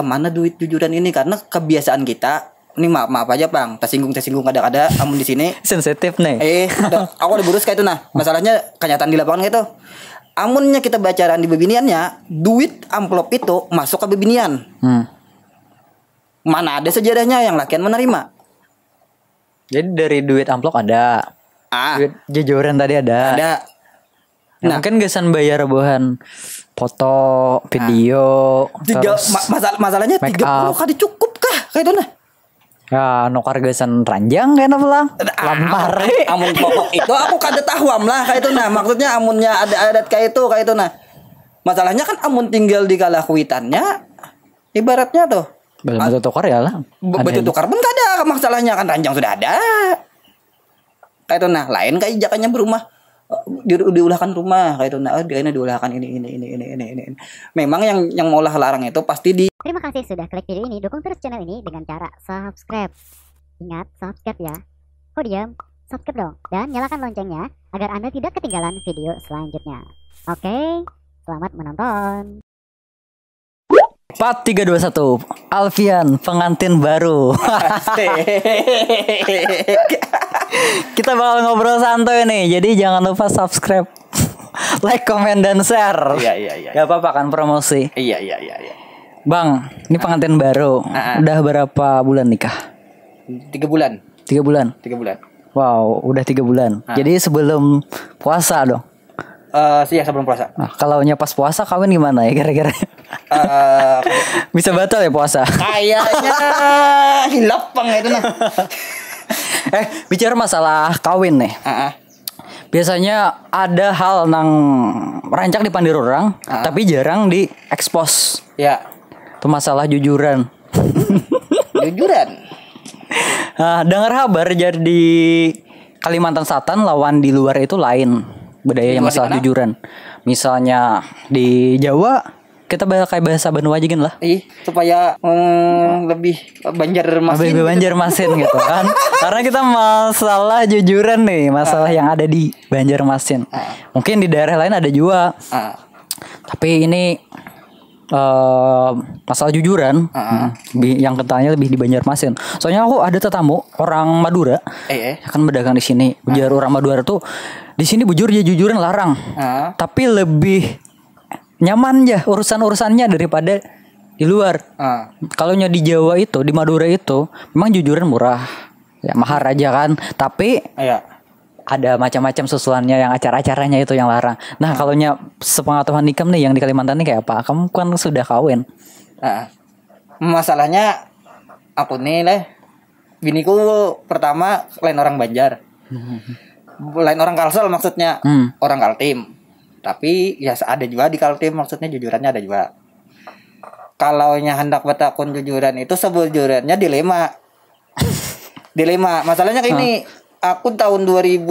kemana duit jujuran ini karena kebiasaan kita ini maaf maaf aja bang tersinggung tersinggung ada ada kamu di sini sensitif nih eh udah, aku udah burus kayak itu nah masalahnya kenyataan di lapangan itu amunnya kita bacaan di bebiniannya duit amplop itu masuk ke bebinian hmm. mana ada sejarahnya yang lakian menerima jadi dari duit amplop ada ah. duit jajoran tadi ada ada Nah, nah, mungkin gesan bayar buahan foto, video, nah, tiga, terus ma masalah masalahnya tiga puluh kali cukup kah kayak itu nah? Ya, no gesan ranjang kayaknya pulang. Nah, ah, Lampar. Amun pokok itu aku kada tahu lah kayak itu nah. Maksudnya amunnya ada adat kayak itu kayak itu nah. Masalahnya kan amun tinggal di kuitannya ibaratnya tuh belum betul ah, tukar ya lah. Betul tukar pun kada masalahnya kan ranjang sudah ada. Kayak itu nah, lain kayak jakanya berumah di, diulahkan rumah kayak itu nah dia oh, ini diulahkan ini ini ini ini ini ini memang yang yang maulah larang itu pasti di terima kasih sudah klik video ini dukung terus channel ini dengan cara subscribe ingat subscribe ya kok diam subscribe dong dan nyalakan loncengnya agar anda tidak ketinggalan video selanjutnya oke selamat menonton 4, 3, 2, 1 Alfian, pengantin baru Kita bakal ngobrol santai nih. Jadi jangan lupa subscribe, like, komen dan share. Iya iya iya. Gak apa-apa kan promosi. Iya iya iya. iya. Bang, ini ah. pengantin baru. Ah, ah. Udah berapa bulan nikah? Tiga bulan. Tiga bulan. Tiga bulan. Wow, udah tiga bulan. Jadi sebelum puasa dong. Eh, uh, ya sebelum puasa. Nah, kalau pas puasa kawin gimana ya kira-kira? Uh, Bisa batal ya puasa? Kayaknya hilap pang itu nah. eh bicara masalah kawin nih. Uh -uh. Biasanya ada hal nang rancak di pandir orang, uh -uh. tapi jarang di ekspos. Ya. Itu masalah jujuran. jujuran. Nah, dengar kabar jadi Kalimantan Selatan lawan di luar itu lain budaya yang masalah jujuran. Misalnya di Jawa kita kayak bahasa benua aja gin lah. Iya, supaya mm, lebih banjar masin. Lebih gitu. banjar masin gitu kan. Karena kita masalah jujuran nih, masalah uh. yang ada di banjar masin. Uh. Mungkin di daerah lain ada juga. Uh. Tapi ini uh, masalah jujuran uh uh yang ketanya lebih di Banjarmasin. Soalnya aku ada tetamu orang Madura eh, eh. kan berdagang di sini. Bujur uh-huh. orang Madura tuh di sini bujur dia jujuran larang. Uh-huh. Tapi lebih nyaman ya urusan-urusannya daripada di luar. Uh. Kalau di Jawa itu, di Madura itu memang jujuran murah. Ya mahar aja kan, tapi uh, ada macam-macam susulannya yang acara-acaranya itu yang larang. Nah, uh. kalau nya sepengetahuan Nikam nih yang di Kalimantan ini kayak apa? Kamu kan sudah kawin. Uh. Masalahnya aku nih leh biniku pertama lain orang Banjar. Hmm. Lain orang Kalsel maksudnya, hmm. orang Kaltim tapi ya ada juga di kaltim maksudnya jujurannya ada juga kalau hendak bertakun jujuran itu sebujurannya dilema dilema masalahnya kayak ini aku tahun 2000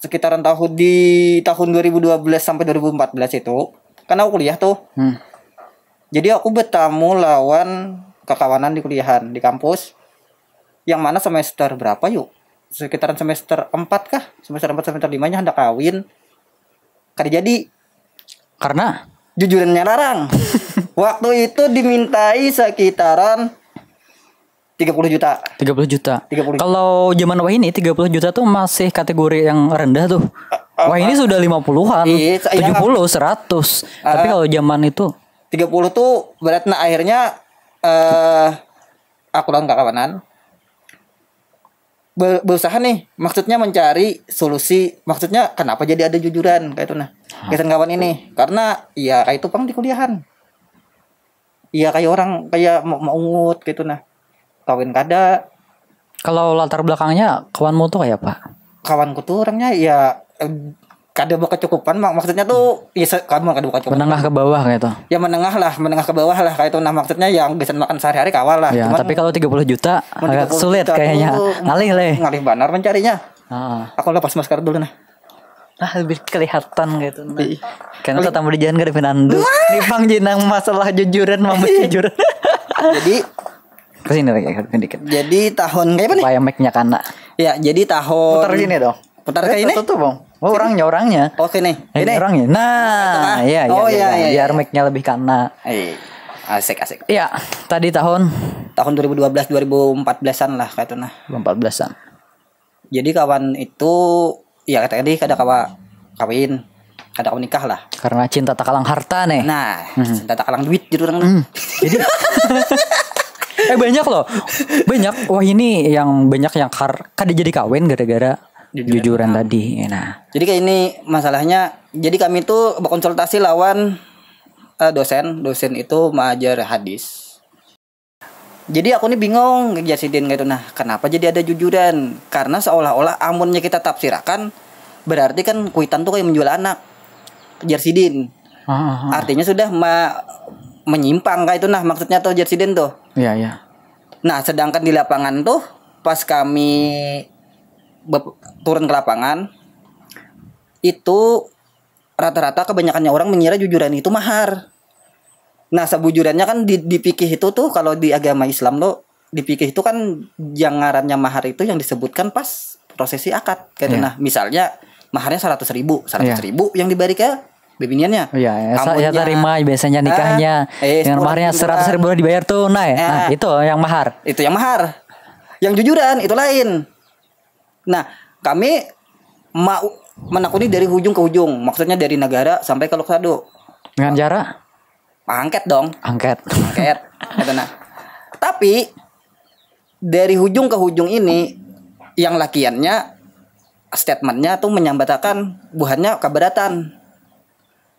sekitaran tahun di tahun 2012 sampai 2014 itu karena aku kuliah tuh hmm. jadi aku bertamu lawan kekawanan di kuliahan di kampus yang mana semester berapa yuk sekitaran semester 4 kah semester 4 semester 5 nya hendak kawin terjadi karena jujurnya larang waktu itu dimintai sekitaran 30 juta. 30 juta. 30 juta. Kalau zaman wah ini 30 juta tuh masih kategori yang rendah tuh. wah ini sudah 50-an. 70, 100. Uh, Tapi kalau zaman itu 30 tuh berat nah akhirnya eh uh, aku ulang gak kawanan berusaha nih maksudnya mencari solusi maksudnya kenapa jadi ada jujuran kayak itu nah kaitan kawan ini karena ya kayak itu pang di kuliahan iya kayak orang kayak mau ngut gitu nah kawin kada kalau latar belakangnya kawanmu tuh kayak apa kawanku tuh orangnya ya kada kecukupan mak maksudnya tuh ya kamu kada kecukupan. menengah ke bawah kayak itu ya menengah lah menengah ke bawah lah kayak itu nah maksudnya yang bisa makan sehari-hari kawal lah ya, Cuman, tapi kalau 30 juta agak sulit juta kayaknya ngalih leh ngalih banar mencarinya ah. aku lepas masker dulu nah Nah lebih kelihatan gitu nah. Karena tamu di jalan gak ada Finando Di Jinang masalah jujuran Mamut jujur Jadi Kesini lagi dikit Jadi tahun kayak apa nih Bayang mic-nya karena Ya jadi tahun Putar gini dong Putar kayak eh, ini Tutup bang Oh orangnya orangnya. Oke nih. ini eh, orangnya. Nah, oh, kan. iya iya. Oh iya iya. iya. iya Biar iya. mic-nya lebih karena. Asik asik. Iya, tadi tahun tahun 2012 2014-an lah kayak itu nah. 2014-an. Jadi kawan itu ya kata tadi kada kawa kawin, kada kawin nikah lah. Karena cinta tak kalang harta nih. Nah, hmm. cinta tak kalang duit jadi orang. Hmm. Jadi Eh banyak loh. Banyak. Wah, ini yang banyak yang kar kada jadi kawin gara-gara jujuran, jujuran tadi. Ya, nah, jadi kayak ini masalahnya. Jadi kami tuh berkonsultasi lawan uh, dosen. Dosen itu mengajar hadis. Jadi aku ini bingung ngejelasin gitu. Nah, kenapa jadi ada jujuran? Karena seolah-olah amunnya kita tafsirakan berarti kan kuitan tuh kayak menjual anak. Jersidin. Aha. Ah, ah. Artinya sudah ma menyimpang kayak itu nah maksudnya tuh Jersidin tuh. Iya, iya. Nah, sedangkan di lapangan tuh pas kami turun ke lapangan itu rata-rata kebanyakannya orang mengira jujuran itu mahar. Nah, sebujurannya kan di, dipikih itu tuh kalau di agama Islam lo dipikir itu kan yang mahar itu yang disebutkan pas prosesi akad. Kayak yeah. nah, misalnya maharnya seratus ribu, seratus yeah. ribu iya. yang diberi oh, iya, ya bebiniannya. Iya, yeah, ya, ya terima biasanya ah, nikahnya. Eh, yang maharnya seratus ribu dibayar tunai. Eh, ah. nah, itu yang mahar. Itu yang mahar. Yang jujuran itu lain. Nah, kami mau menakuni dari ujung ke ujung Maksudnya dari negara sampai ke Loksado. Dengan jarak? Angket dong. Angket. Angket. nah. Tapi dari ujung ke ujung ini yang lakiannya statementnya tuh menyambatakan buahnya keberatan.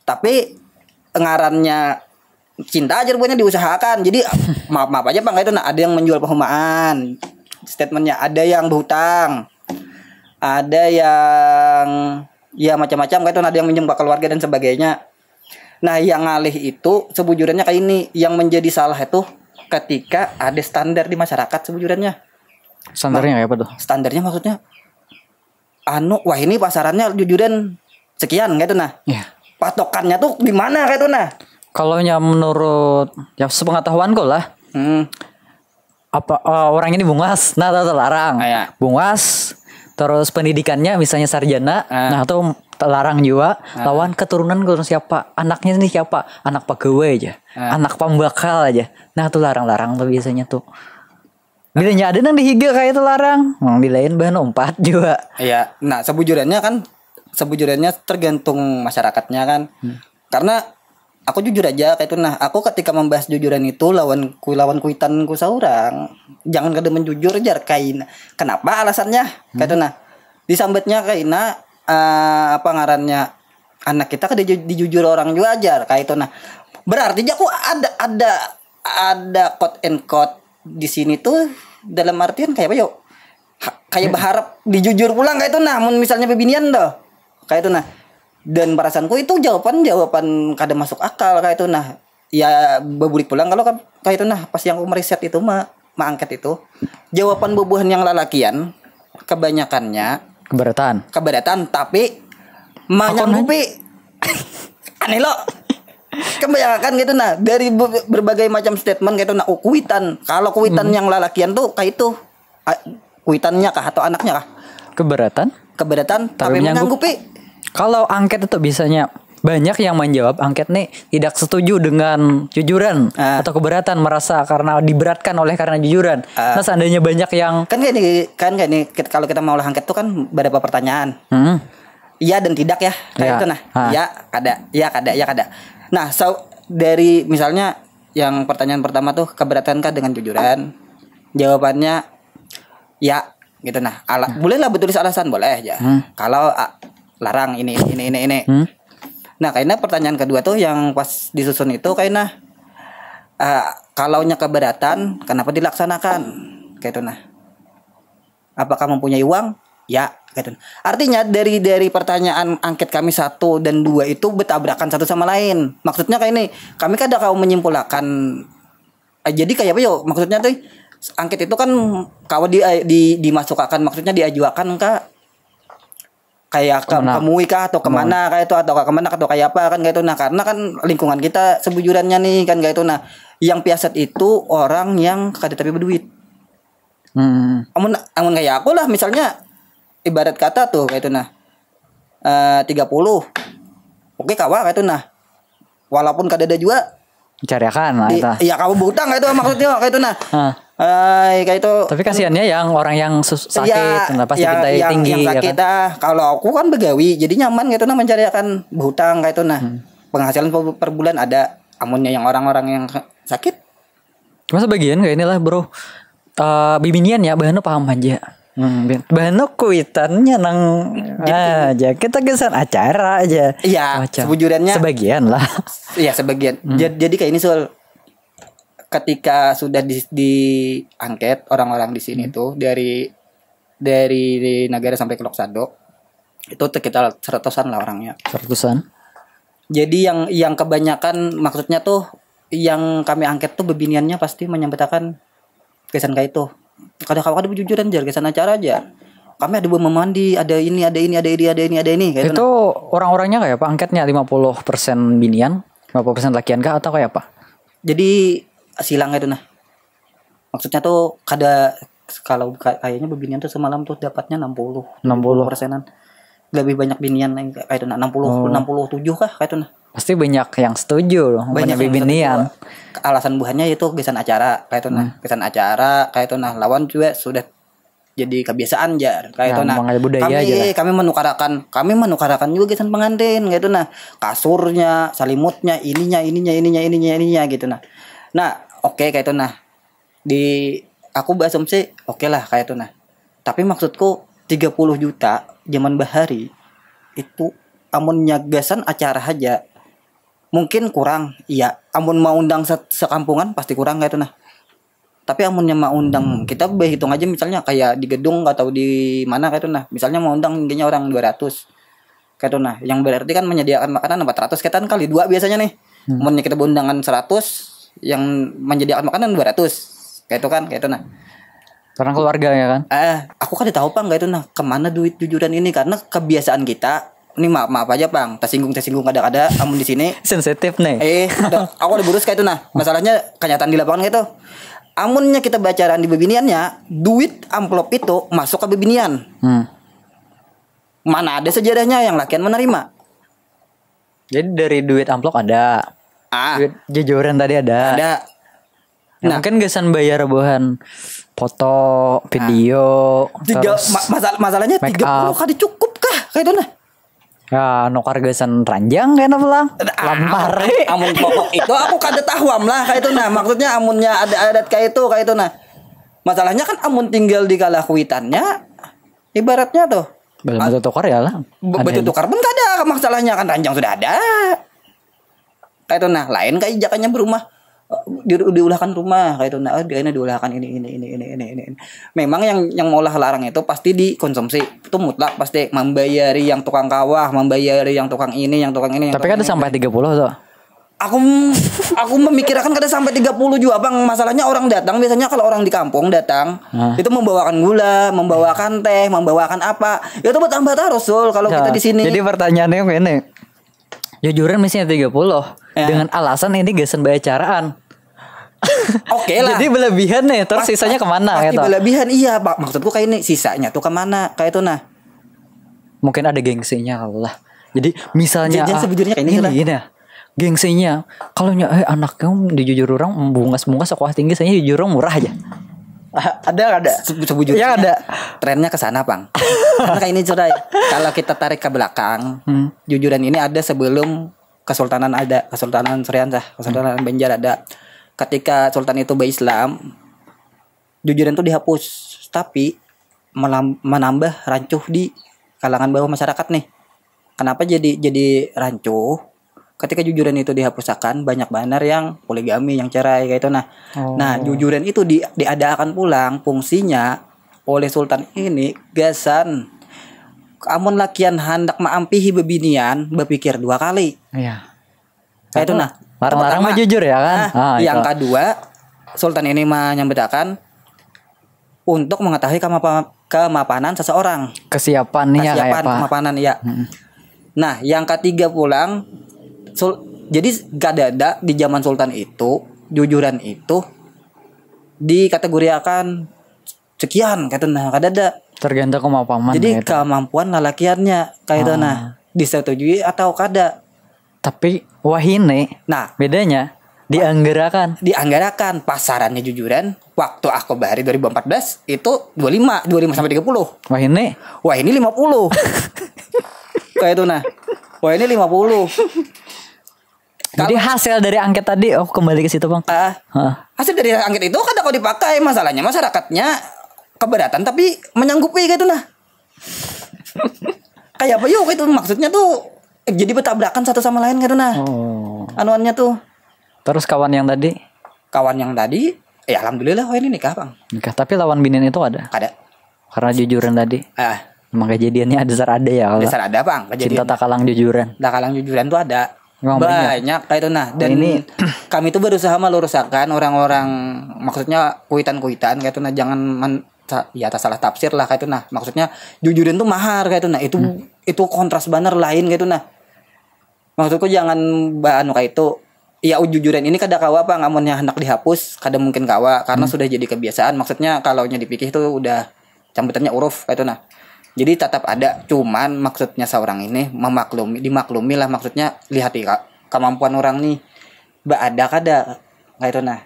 Tapi ngarannya cinta aja buahnya diusahakan. Jadi maaf maaf aja bang itu nah ada yang menjual perumahan. Statementnya ada yang berhutang ada yang ya macam-macam kayak itu ada yang minjem ke keluarga dan sebagainya nah yang ngalih itu sebujurannya kayak ini yang menjadi salah itu ketika ada standar di masyarakat sebujurannya standarnya kayak nah, apa tuh standarnya maksudnya anu wah ini pasarannya jujuran sekian kayak itu nah yeah. patokannya tuh di mana kayak itu nah kalau yang menurut ya sepengetahuan gue lah hmm. apa uh, orang ini bungas nah terlarang larang. Ah, ya. bungas terus pendidikannya misalnya sarjana uh. nah atau larang juga uh. Ah. lawan keturunan keturunan siapa anaknya nih siapa anak pegawai aja uh. anak pembakal aja nah tuh larang-larang tuh biasanya tuh Bilanya ada nang dihiga kayak itu larang, mau di lain bahan empat juga. Iya, nah sebujurannya kan sebujurannya tergantung masyarakatnya kan. Hmm. Karena aku jujur aja kayak itu nah aku ketika membahas jujuran itu lawan ku lawan kuitanku seorang jangan kedemen jujur aja kain kenapa alasannya hmm. kayak itu hmm. nah disambatnya kaina uh, apa ngarannya anak kita kada dijujur orang juga aja kayak itu nah berarti aku ada ada ada code and code di sini tuh dalam artian kayak apa yuk kayak hmm. berharap dijujur pulang kayak itu nah misalnya pebinian doh, kayak itu nah dan perasaanku itu jawaban jawaban kada masuk akal kayak itu nah ya bebulik pulang kalau kan, kayak itu nah pas yang aku meriset itu mah ma angket itu jawaban bebuhan yang lalakian kebanyakannya keberatan keberatan tapi menyanggupi aneh lo kebanyakan gitu nah dari berbagai macam statement gitu nah oh, kuitan kalau kuitan hmm. yang lalakian tuh kayak itu kuitannya kah atau anaknya kah keberatan keberatan tapi, tapi menyanggupi kalau angket itu biasanya banyak yang menjawab angket nih tidak setuju dengan jujuran uh. atau keberatan merasa karena diberatkan oleh karena jujuran. Uh. Nah seandainya banyak yang kan kayak nih kan kayak nih kalau kita mau angket tuh kan beberapa pertanyaan. Hmm. Iya dan tidak ya kayak ya. itu nah. Ah. Iya ada, iya ada, iya ada. Nah so dari misalnya yang pertanyaan pertama tuh keberatan keberatankah dengan jujuran? Jawabannya ya gitu nah. Ala, hmm. bolehlah betulis alasan boleh ya. Hmm. Kalau larang ini ini ini ini hmm? nah kayaknya pertanyaan kedua tuh yang pas disusun itu kayaknya uh, eh, kalaunya keberatan kenapa dilaksanakan kayak itu nah apakah mempunyai uang ya kayak itu Artinya dari dari pertanyaan angket kami satu dan dua itu bertabrakan satu sama lain. Maksudnya kayak ini, kami kan ada kau menyimpulkan eh, jadi kayak apa yuk Maksudnya tuh angket itu kan kau di, di dimasukkan maksudnya diajukan kak kayak ke, kemana? kah atau kemana kayak itu atau ke kemana atau kayak apa kan kayak itu nah karena kan lingkungan kita sebujurannya nih kan kayak itu nah yang piaset itu orang yang kada tapi berduit hmm. amun amun kayak aku lah misalnya ibarat kata tuh kayak itu nah eh, tiga puluh oke kawa kayak itu nah walaupun kada ada juga cariakan lah iya kamu berutang kayak itu maksudnya kayak itu nah uh, kayak itu. Tapi kasihannya yang orang yang sakit, ya, pasti ya, yang, tinggi. Yang sakit ya kan? Ah, kalau aku kan begawi, jadi nyaman gitu nah mencari akan hutang, kayak itu nah. Hmm. Penghasilan per, per bulan ada. Amunnya yang orang-orang yang sakit. Masa bagian kayak inilah bro. Uh, eh, bibinian ya, bahan paham aja. Hmm, hmm aku kuitannya nang gitu. aja kita geser acara aja. Iya, sebujurannya sebagian lah. Iya, sebagian. Hmm. Jadi kayak ini soal ketika sudah di, di angket orang-orang di sini hmm. tuh dari dari di negara sampai ke Loksado itu sekitar seratusan lah orangnya. Seratusan. Jadi yang yang kebanyakan maksudnya tuh yang kami angket tuh bebiniannya pasti menyampaikan kesan kayak itu. Kadang-kadang jujuran aja, kesan acara aja kami ada buat mandi, ada ini, ada ini, ada ini, ada ini, ada ini. Kayak gitu. itu orang-orangnya kayak apa? Angketnya 50% binian, 50% lakian kah atau kayak apa? Jadi silang itu nah maksudnya tuh kada kalau kayaknya bebinian tuh semalam tuh dapatnya 60 60 persenan lebih banyak binian kayak itu nah 60 oh. 67 kah kayak itu nah pasti banyak yang setuju loh banyak, banyak binian alasan buahnya itu gesan acara kayak itu nah hmm. gesan acara kayak itu nah lawan juga sudah jadi kebiasaan jar kayak ya, itu nah, nah budaya kami aja lah. kami menukarakan kami menukarakan juga gesan pengantin kayak itu nah kasurnya salimutnya ininya ininya ininya ininya ininya gitu nah nah oke okay, kayak itu nah di aku berasumsi oke okay lah kayak itu nah tapi maksudku 30 juta zaman bahari itu amun nyagasan acara aja mungkin kurang iya amun mau undang se sekampungan pasti kurang kayak itu nah tapi amunnya mau undang kita berhitung aja misalnya kayak di gedung atau di mana kayak itu nah misalnya mau undang intinya orang 200 kayak itu nah yang berarti kan menyediakan makanan 400 kita kan kali dua biasanya nih hmm. amunnya kita undangan 100 yang menjadi alat makanan 200 kayak itu kan kayak itu nah karena keluarga ya kan eh aku kan tahu pak nggak itu nah kemana duit jujuran ini karena kebiasaan kita ini maaf maaf aja bang tersinggung tersinggung kadang ada kamu di sini sensitif nih eh aku udah burus kayak itu nah masalahnya kenyataan di lapangan gitu itu amunnya kita bacaan di bebiniannya duit amplop itu masuk ke bebinian hmm. mana ada sejarahnya yang lakian menerima jadi dari duit amplop ada ah jujuran tadi ada ada Nah, nah mungkin gesan bayar bohan foto, video, ah. tiga ma masal masalahnya tiga puluh kali cukup kah kayak itu nah? Ya, nukar gesan ranjang kayaknya pulang. Nah, Lampar. Amun pokok itu aku kada tahuam lah kayak itu nah. Maksudnya amunnya ada adat kayak itu kayak itu nah. Masalahnya kan amun tinggal di kalah kuitannya ibaratnya tuh. Belum ah. betul tukar ya lah. Betul tukar pun kada masalahnya kan ranjang sudah ada kayak itu nah lain kayak jakanya berumah eh, di, diulahkan rumah kayak itu nah oh, dia ini diulahkan ini ini ini ini ini ini memang yang yang mau lah larang itu pasti dikonsumsi itu mutlak pasti membayari yang tukang kawah membayari yang tukang ini yang tukang ini yang tapi tukang kan ini. sampai 30 tuh aku aku memikirkan kada kan sampai 30 juga bang masalahnya orang datang biasanya kalau orang di kampung datang nah. itu membawakan gula membawakan teh membawakan apa ya itu bertambah terus sul kalau nah. kita di sini jadi pertanyaannya ini Jujuran misalnya 30 ya. Dengan alasan ini bayar caraan. Oke okay lah. Jadi berlebihan nih, terus pasti, sisanya kemana? Pasti gitu. berlebihan, iya pak. Maksudku kayak ini sisanya tuh kemana? Kayak itu nah. Mungkin ada gengsinya lah. Jadi misalnya, Jadi ah, sebujurnya kayak ini, ini, Gengsinya, kalau nyai eh, anaknya dijujur orang bungas bungas sekolah tinggi, saya jujur orang murah aja. ada ada sebujurnya ya, ada trennya ke sana bang. karena ini cerai kalau kita tarik ke belakang hmm. jujuran ini ada sebelum kesultanan ada kesultanan Suriansah kesultanan hmm. Banjar ada ketika sultan itu berislam jujuran itu dihapus tapi menambah rancuh di kalangan bawah masyarakat nih kenapa jadi jadi rancuh ketika jujuran itu dihapuskan banyak banner yang poligami yang cerai kayak itu nah oh. nah jujuran itu di, diadakan pulang fungsinya oleh sultan ini gasan amun lakian handak maampihi bebinian berpikir dua kali iya kayak itu nah pertama mah jujur ya kan nah, ah, yang itu. kedua sultan ini menyampaikan untuk mengetahui kemapanan seseorang kesiapan kesiapan ya, kemapanan ya hmm. nah yang ketiga pulang Sul jadi ada di zaman sultan itu jujuran itu dikategoriakan sekian kata nah gak ada tergantung kemampuan jadi ya, kemampuan lalakiannya kayak nah, ah. nah disetujui atau kada tapi wahine nah bedanya dianggarakan dianggarakan pasarannya jujuran waktu aku bari 2014 itu 25 25 sampai 30 wah ini 50 kayak itu nah wah ini 50 jadi hasil dari angket tadi, oh kembali ke situ bang. Uh, ah, ah. huh. Hasil dari angket itu kan kalau dipakai masalahnya masyarakatnya keberatan tapi menyanggupi gitu nah. Kayak apa yuk itu maksudnya tuh jadi bertabrakan satu sama lain gitu nah. Oh. Anuannya tuh. Terus kawan yang tadi? Kawan yang tadi, ya alhamdulillah oh ini nikah bang. Nikah tapi lawan binin itu ada. Ada. Karena jujuran tadi. Ah. Uh. Emang kejadiannya ada ada ya. kalau. Dasar ada bang. Kejadian. Cinta tak kalang jujuran. Tak kalang jujuran tuh ada banyak kayak itu nah, nah dan ini kami itu berusaha melurusakan orang-orang maksudnya kuitan-kuitan kayak itu nah jangan men, ya salah tafsir lah kayak itu nah maksudnya jujurin tuh mahar kayak itu nah itu hmm. itu kontras banner lain kayak itu nah maksudku jangan anu kayak itu ya jujurin ini kada kawa apa ngamunnya hendak dihapus kada mungkin kawa karena hmm. sudah jadi kebiasaan maksudnya kalau nya dipikir itu udah campurannya uruf kayak itu nah jadi tetap ada cuman maksudnya seorang ini memaklumi dimaklumi lah maksudnya lihat ya kemampuan orang nih ba ada kada nggak itu nah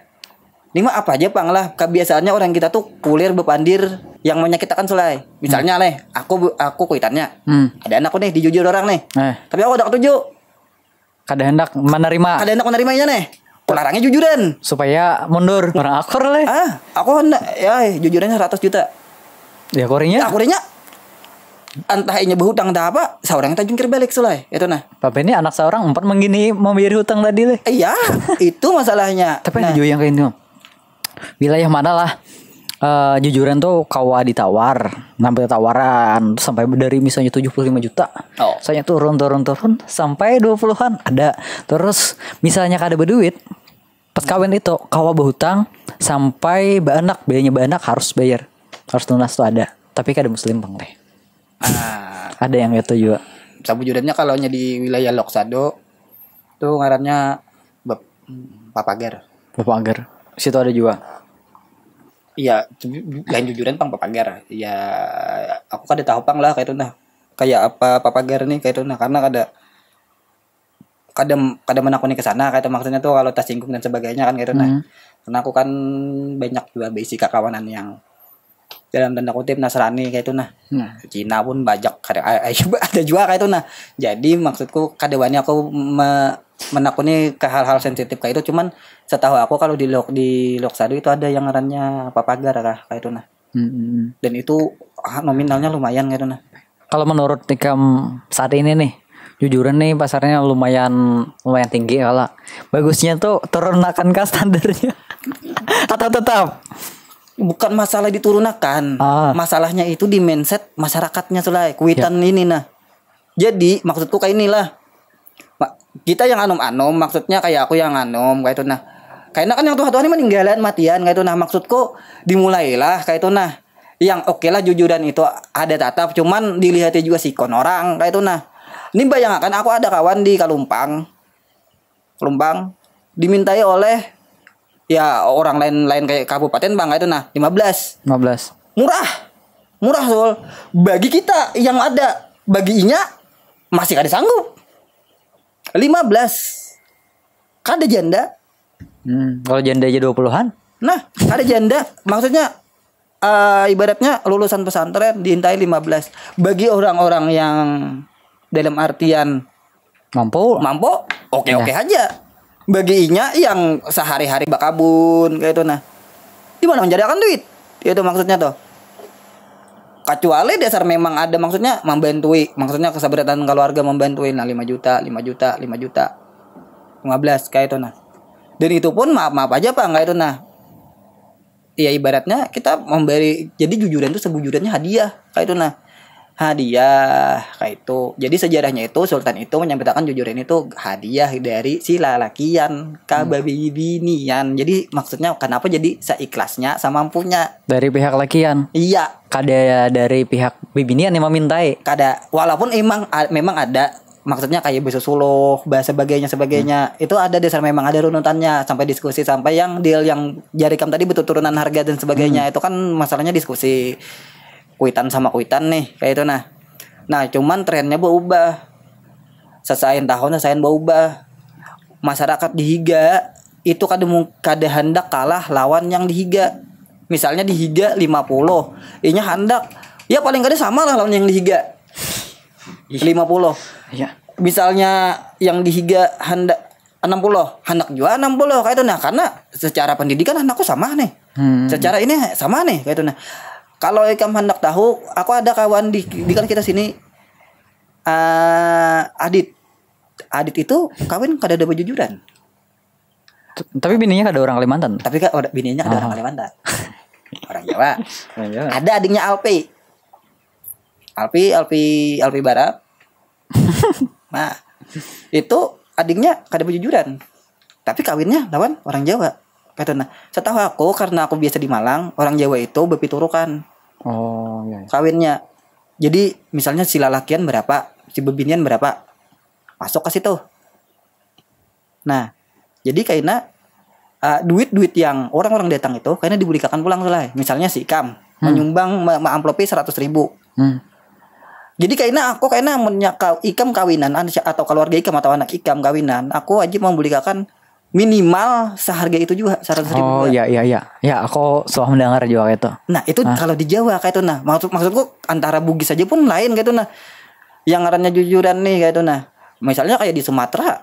ini mah apa aja pang lah kebiasaannya orang kita tuh kulir bepandir yang menyakitkan selai misalnya hmm. leh aku aku kuitannya hmm. ada anakku nih dijujur orang nih eh. tapi aku udah tuju. kada hendak menerima kada hendak menerimanya nih pelarangnya jujuran supaya mundur orang akur leh ah aku hendak ya jujurannya 100 juta ya korinya ya, korinya entah inya berhutang entah apa seorang tak jungkir balik sulai itu nah tapi ini anak seorang empat menggini membayar hutang tadi leh iya itu masalahnya tapi nah. ada juga yang kayak itu wilayah mana lah uh, jujuran tuh kawa ditawar nampil tawaran sampai dari misalnya 75 juta oh. soalnya turun turun turun sampai 20-an ada terus misalnya kada berduit pas kawin itu kawa berhutang sampai banyak Banyak harus bayar harus tunas tuh ada tapi kada muslim bang deh Ah, ada yang itu juga. Sabu Sabujudannya kalau di wilayah Loksado tuh ngarannya Bap Papager. Papager. Situ ada juga. Iya, lain jujuran pang Papager. Iya. aku kan ada tahu pang lah kayak itu nah. Kayak apa Papager nih kayak itu nah karena ada kadang kadang menakuni ke sana kayak itu maksudnya tuh kalau tas singgung dan sebagainya kan gitu nah. Mm -hmm. Karena aku kan banyak juga basic kawanan yang dalam tanda kutip Nasrani kayak itu nah. nah. Cina pun bajak eh, eh, ada juga kayak itu nah. Jadi maksudku kadewannya aku me, menakuni ke hal-hal sensitif kayak itu cuman setahu aku kalau di lok di lok satu itu ada yang nya apa pagar lah kayak itu nah. Hmm. hmm, hmm. Dan itu ah, nominalnya lumayan kayak itu nah. Kalau menurut Nikam saat ini nih jujuran nih pasarnya lumayan lumayan tinggi kala bagusnya tuh turun akankah standarnya atau tetap bukan masalah diturunkan ah. masalahnya itu di mindset masyarakatnya selai kuitan ya. ini nah jadi maksudku kayak inilah kita yang anom-anom maksudnya kayak aku yang anom kayak itu nah karena kan yang tuh tuhan meninggalan matian kayak itu nah maksudku dimulailah kayak itu nah yang oke okay lah dan itu ada tatap cuman dilihatnya juga si kon orang kayak itu nah ini bayangkan aku ada kawan di Kalumpang Kalumpang dimintai oleh ya orang lain lain kayak kabupaten bangga itu nah 15 15 murah murah soal bagi kita yang ada bagi inya masih ada sanggup 15 kada kan janda hmm, kalau janda aja 20-an nah kada janda maksudnya uh, ibaratnya lulusan pesantren diintai 15 bagi orang-orang yang dalam artian mampu mampu oke oke okay aja bagi inya yang sehari-hari bakabun kayak itu nah gimana akan duit ya itu maksudnya tuh kecuali dasar memang ada maksudnya membantu maksudnya kesabaran keluarga membantu nah 5 juta 5 juta 5 juta 15 kayak itu nah dan itu pun maaf maaf aja pak nggak itu nah iya ibaratnya kita memberi jadi jujuran itu sebujurannya hadiah kayak itu nah hadiah kayak itu. Jadi sejarahnya itu Sultan itu menyampaikan jujur ini tuh hadiah dari si lalakian kababibinian hmm. Jadi maksudnya kenapa jadi seikhlasnya sama punya dari pihak lakian? Iya. Kada dari pihak bibinian yang memintai. Kada walaupun emang memang ada maksudnya kayak bisa suluh, bahasa sebagainya sebagainya. Hmm. Itu ada dasar memang ada runutannya sampai diskusi sampai yang deal yang jarikam tadi betul turunan harga dan sebagainya. Hmm. Itu kan masalahnya diskusi kuitan sama kuitan nih kayak itu nah nah cuman trennya berubah sesain tahun sesain berubah masyarakat dihiga itu kademu kada hendak kalah lawan yang dihiga misalnya dihiga 50 ini hendak ya paling kada sama lah lawan yang dihiga 50 ya misalnya yang dihiga hendak 60 hendak juga 60 kayak itu nah karena secara pendidikan anakku sama nih hmm. secara ini sama nih kayak itu nah kalau ikam hendak tahu aku ada kawan di di kan kita sini uh, Adit Adit itu kawin kada ada jujuran tapi bininya ada orang Kalimantan tapi kan bininya ada orang ah. Kalimantan orang Jawa. orang Jawa ada adiknya Alpi Alpi Alpi Alpi Barat nah itu adiknya kada jujuran tapi kawinnya lawan orang Jawa nah, setahu aku karena aku biasa di Malang, orang Jawa itu bepiturukan. Oh, iya. iya. Kawinnya. Jadi misalnya si lalakian berapa, si bebinian berapa. Masuk ke situ. Nah, jadi kayaknya uh, eh, duit-duit yang orang-orang datang itu kayaknya dibulikakan pulang selai. Misalnya si Ikam hmm. menyumbang ma, ma amplopi ribu. Hmm. Jadi kayaknya aku kayaknya menyakau ikam kawinan atau keluarga ikam atau anak ikam kawinan, aku wajib membelikan minimal seharga itu juga seratus ribu. Oh ya. iya iya iya ya aku sudah mendengar juga itu. Nah itu nah. kalau di Jawa kayak itu nah maksud maksudku antara Bugis aja pun lain kayak itu nah yang ngarannya jujuran nih kayak itu nah misalnya kayak di Sumatera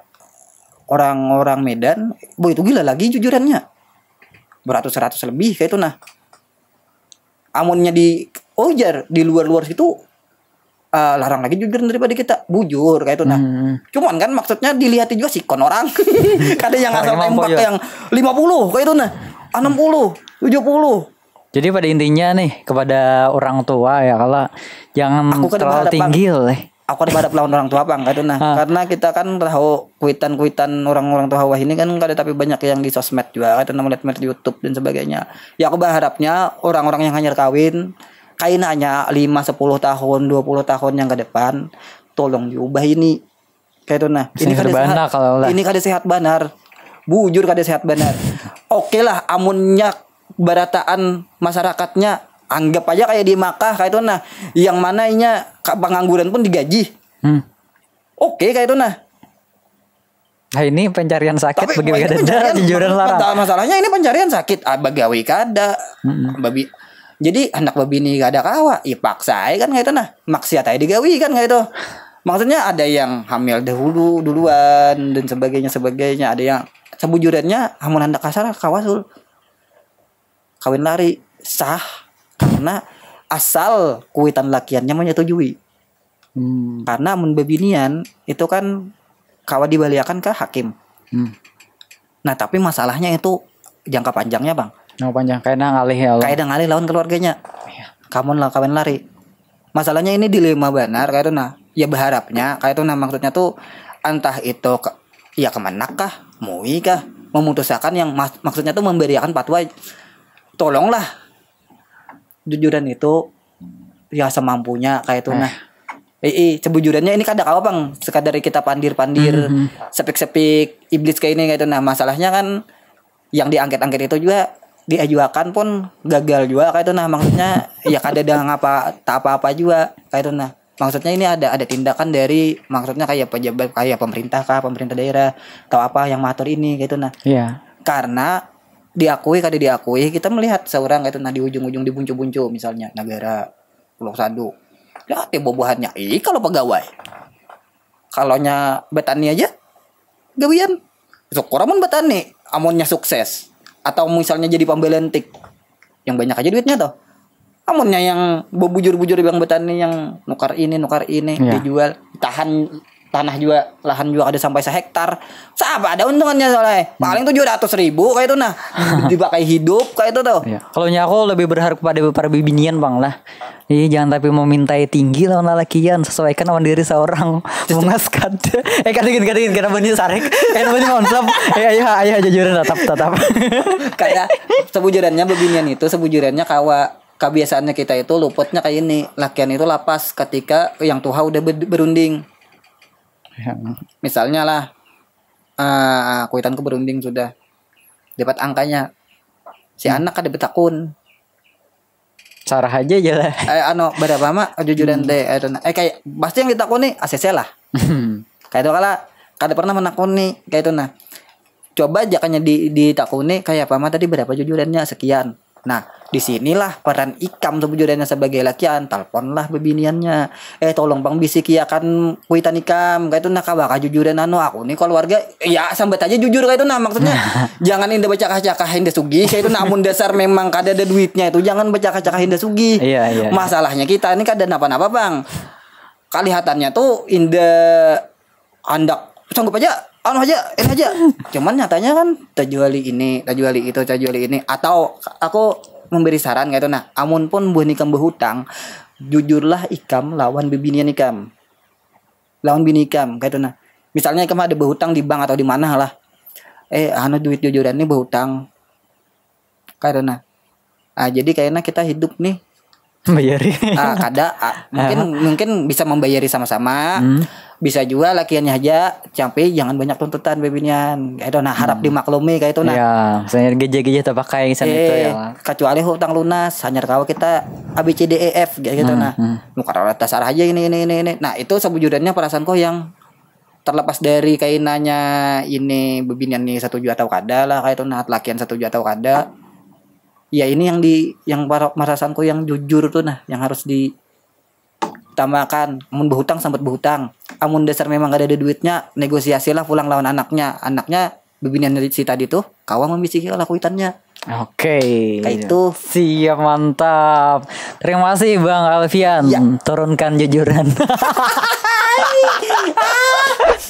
orang-orang Medan boy itu gila lagi jujurannya beratus-ratus lebih kayak itu nah amunnya di Ojar di luar-luar situ uh, larang lagi jujur daripada kita bujur kayak itu nah hmm. cuman kan maksudnya dilihat juga sih kon orang kadang yang asal tembak ya. yang 50 kayak itu nah 60 70 jadi pada intinya nih kepada orang tua ya kalau jangan aku kan terlalu tinggi lah. Eh. Aku kan ada pada lawan orang tua bang itu nah ha. Ah. karena kita kan tahu kuitan-kuitan orang-orang tua wah ini kan ada tapi banyak yang di sosmed juga kita nah, melihat di YouTube dan sebagainya. Ya aku berharapnya orang-orang yang hanya kawin kain nanya 5 10 tahun 20 tahun yang ke depan tolong diubah ini kayak itu nah ini kada sehat kalau lah. ini kada sehat benar bujur kada sehat benar oke lah amunnya barataan masyarakatnya anggap aja kayak di Makkah kayak itu nah yang mana inya pengangguran pun digaji hmm. oke okay, kayak itu nah Nah ini pencarian sakit Tapi, kita pencarian, jujuran nah, Masalahnya ini pencarian sakit. Ah, bagawi kada, -hmm. babi jadi anak babi ini gak ada kawa ya paksa kan kayak itu nah maksiat aja digawi kan kayak itu maksudnya ada yang hamil dahulu duluan dan sebagainya sebagainya ada yang sebujurannya hamil anda kasar kawasul kawin lari sah karena asal kuitan lakiannya menyetujui hmm. karena babi nian itu kan kawa dibaliakan ke hakim hmm. nah tapi masalahnya itu jangka panjangnya bang Nah panjang kaidah ngalih ya Allah. Kaidah ngalih lawan keluarganya. Iya. Kamu lah kawin lari. Masalahnya ini dilema benar kayak itu nah. Ya berharapnya kayak itu nah maksudnya tuh entah itu ke, ya kemana kah, mui kah, memutuskan yang mas, maksudnya tuh memberikan fatwa tolonglah jujuran itu ya semampunya kayak itu nah. Eh. Iya, sebujurannya ini kadang apa bang? Sekadar kita pandir-pandir, mm -hmm. sepik-sepik iblis kayak ini kayak itu. Nah masalahnya kan yang diangket-angket itu juga diajuakan pun gagal juga kayak itu nah maksudnya ya kada ada ngapa tak apa-apa juga kayak itu nah maksudnya ini ada ada tindakan dari maksudnya kayak pejabat kayak pemerintah kah pemerintah daerah atau apa yang mengatur ini kayak itu nah iya karena diakui kada diakui kita melihat seorang kayak itu nah di ujung-ujung dibuncu-buncu misalnya negara Pulau sadu ya bobohannya ih kalau pegawai kalau nya betani aja gawian syukur betani amunnya sukses atau misalnya jadi pembelian tik yang banyak aja duitnya toh amunnya yang bujur bujur bang betani yang nukar ini nukar ini yeah. dijual tahan tanah juga lahan juga ada sampai sehektar siapa ada untungannya soalnya paling tujuh ratus ribu kayak itu nah dipakai hidup kayak itu tuh iya. kalau nyaku lebih berharap kepada para bibinian bang lah Iya jangan tapi memintai tinggi lawan lalakian sesuaikan lawan diri seorang mengaskan eh katingin katingin karena bunyi sarik karena bunyi konsep eh ayah ayah jujuran tetap tetap kayak sebujurannya bibinian itu sebujurannya kawa kebiasaannya kita itu luputnya kayak ini lakian itu lapas ketika yang tuha udah berunding misalnya lah uh, kuitanku berunding sudah dapat angkanya si hmm. anak ada kan betakun cara aja aja lah eh, anu berapa mah jujuran hmm. deh eh, eh kayak pasti yang ditakuni ACC lah kayak itu kala kada pernah menakuni kayak itu nah coba aja kayaknya di takuni kayak apa mah tadi berapa jujurannya sekian Nah, disinilah peran Ikam sebenarnya sebagai lakian, teleponlah bebiniannya. Eh tolong Bang bisik ya kan kuitan Ikam, kayak itu nak bakal jujuran anu aku nih kalau warga ya sambat aja jujur kayak itu nah maksudnya jangan indah baca kacakah indah sugi kayak itu namun dasar memang kada ada duitnya itu jangan baca indah sugi. Iya, iya, iya, Masalahnya kita ini kada napa-napa Bang. Kelihatannya tuh indah andak sanggup aja anu aja ini aja cuman nyatanya kan tajuali ini tajuali itu tajuali ini atau aku memberi saran gitu nah amun pun buah nikam berhutang jujurlah ikam lawan bibinian ikam lawan bini ikam gitu nah misalnya ikam ada berhutang di bank atau di mana lah eh anu duit jujuran ini berhutang karena ah jadi kayaknya kita hidup nih bayari ah kada ah, mungkin mungkin bisa membayari sama-sama hmm bisa juga lakiannya aja campi jangan banyak tuntutan bebinian kayak itu nah harap hmm. dimaklumi kayak itu nah ya misalnya geje-geje terpakai yang sana itu eh, ya kecuali hutang lunas hanya kalau kita ABCDEF kayak gitu hmm, nah hmm. muka rata sarah aja ini ini ini ini nah itu perasaan perasaanku yang terlepas dari kainannya ini bebinian nih satu juta atau kada lah kayak itu nah lakian satu juta atau kada ya ini yang di yang perasaanku yang jujur tuh nah yang harus di tambahkan amun berhutang sempat berhutang amun dasar memang gak ada duitnya negosiasilah pulang lawan anaknya anaknya bibinya dari si tadi tuh kawan membisiki kuitannya Oke, okay. itu siap mantap. Terima kasih Bang Alfian, ya. turunkan jujuran.